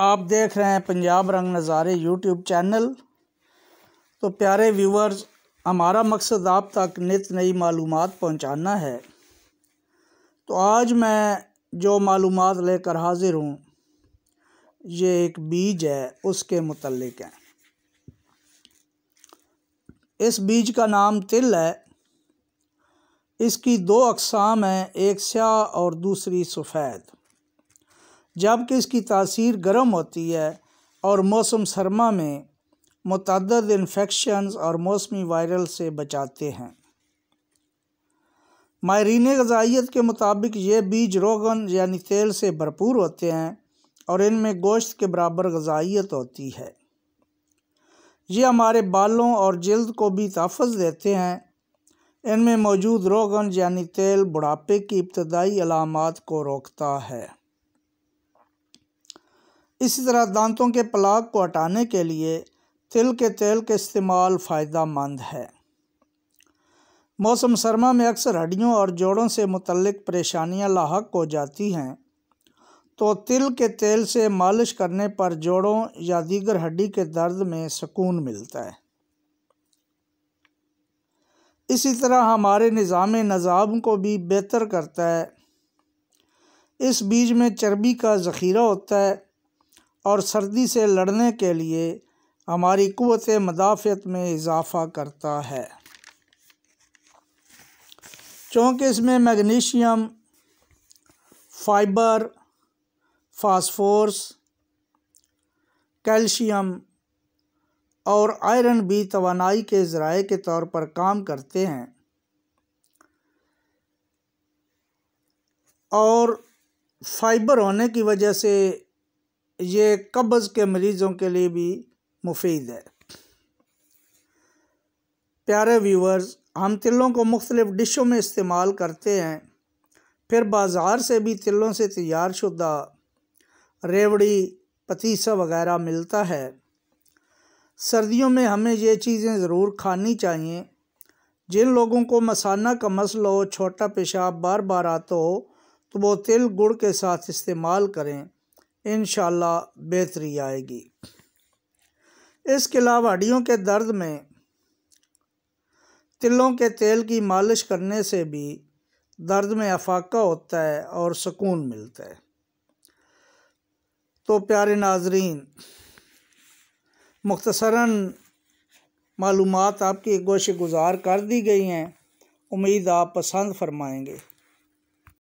आप देख रहे हैं पंजाब रंग नज़ारे यूट्यूब चैनल तो प्यारे व्यूवर्स हमारा मकसद आप तक नित नई मालूम पहुँचाना है तो आज मैं जो मालूम लेकर हाजिर हूँ ये एक बीज है उसके मतलब हैं इस बीज का नाम तिल है इसकी दो अकसाम हैं एक स्याह और दूसरी सफ़ेद जबकि इसकी तासीर गर्म होती है और मौसम सरमा में मतद इन्फेक्शन और मौसमी वायरल से बचाते हैं मायरीन गजाइत के मुताबिक ये बीज रोगन यानी तेल से भरपूर होते हैं और इनमें गोश्त के बराबर गजाइत होती है ये हमारे बालों और जल्द को भी तहफ़ देते हैं इनमें मौजूद रोगन यानी तेल बुढ़ापे की इब्तदाई अलामत को रोकता है इसी तरह दांतों के प्लाग को हटाने के लिए तिल के तेल के इस्तेमाल फ़ायदा मंद है मौसम सरमा में अक्सर हड्डियों और जोड़ों से मुतलक परेशानियां लाक हो जाती हैं तो तिल के तेल से मालिश करने पर जोड़ों या दीगर हड्डी के दर्द में सुकून मिलता है इसी तरह हमारे निज़ाम नज़ाम को भी बेहतर करता है इस बीज में चर्बी का ज़ख़ीरा होता है और सर्दी से लड़ने के लिए हमारी क़वत मदाफ़त में इजाफ़ा करता है चूँकि इसमें मैग्नीशियम फाइबर फास्फोर्स कैल्शियम और आयरन भी तोानाई के ज़राए के तौर पर काम करते हैं और फाइबर होने की वजह से ये कब्ज़ के मरीज़ों के लिए भी मुफीद है प्यारे व्यूवर्स हम तिलों को मुख्तलिफ़ डिशों में इस्तेमाल करते हैं फिर बाज़ार से भी तिलों से तैयार शुदा रेवड़ी पतीसा वगैरह मिलता है सर्दियों में हमें ये चीज़ें ज़रूर खानी चाहिए जिन लोगों को मसाना का मसला हो छोटा पेशाब बार बार आता हो तो वो तिल गुड़ के साथ इस्तेमाल करें इन बेहतरी आएगी इसके अलावा हड्डियों के दर्द में तिलों के तेल की मालिश करने से भी दर्द में अफाका होता है और सुकून मिलता है तो प्यारे नाजरीन मुख्तसरा मालूम आपकी गोश गुजार कर दी गई हैं उम्मीद आप पसंद फरमाएंगे